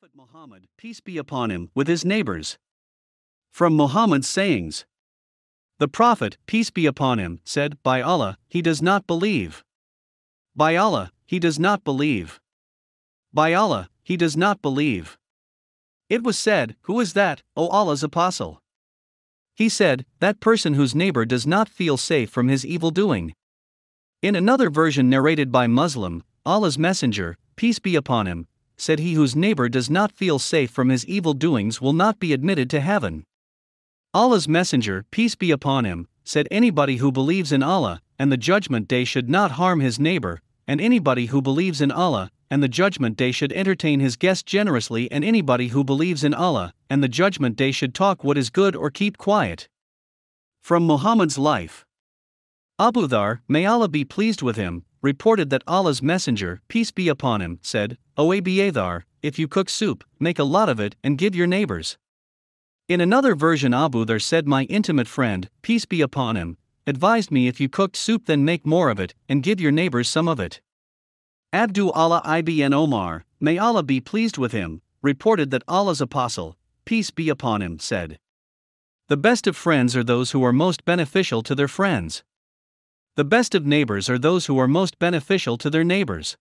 Prophet Muhammad, peace be upon him, with his neighbors. From Muhammad's sayings The Prophet, peace be upon him, said, By Allah, he does not believe. By Allah, he does not believe. By Allah, he does not believe. It was said, Who is that, O Allah's apostle? He said, That person whose neighbor does not feel safe from his evil doing. In another version narrated by Muslim, Allah's messenger, peace be upon him, said he whose neighbor does not feel safe from his evil doings will not be admitted to heaven. Allah's Messenger, peace be upon him, said anybody who believes in Allah and the judgment day should not harm his neighbor, and anybody who believes in Allah and the judgment day should entertain his guest generously, and anybody who believes in Allah and the judgment day should talk what is good or keep quiet. From Muhammad's Life Abu Dhar, may Allah be pleased with him, reported that Allah's Messenger, peace be upon him, said, O Abiathar, if you cook soup, make a lot of it and give your neighbors. In another version, Abu Dhar said, My intimate friend, peace be upon him, advised me if you cooked soup, then make more of it and give your neighbors some of it. Abdu Allah ibn Omar, may Allah be pleased with him, reported that Allah's apostle, peace be upon him, said, The best of friends are those who are most beneficial to their friends. The best of neighbors are those who are most beneficial to their neighbors.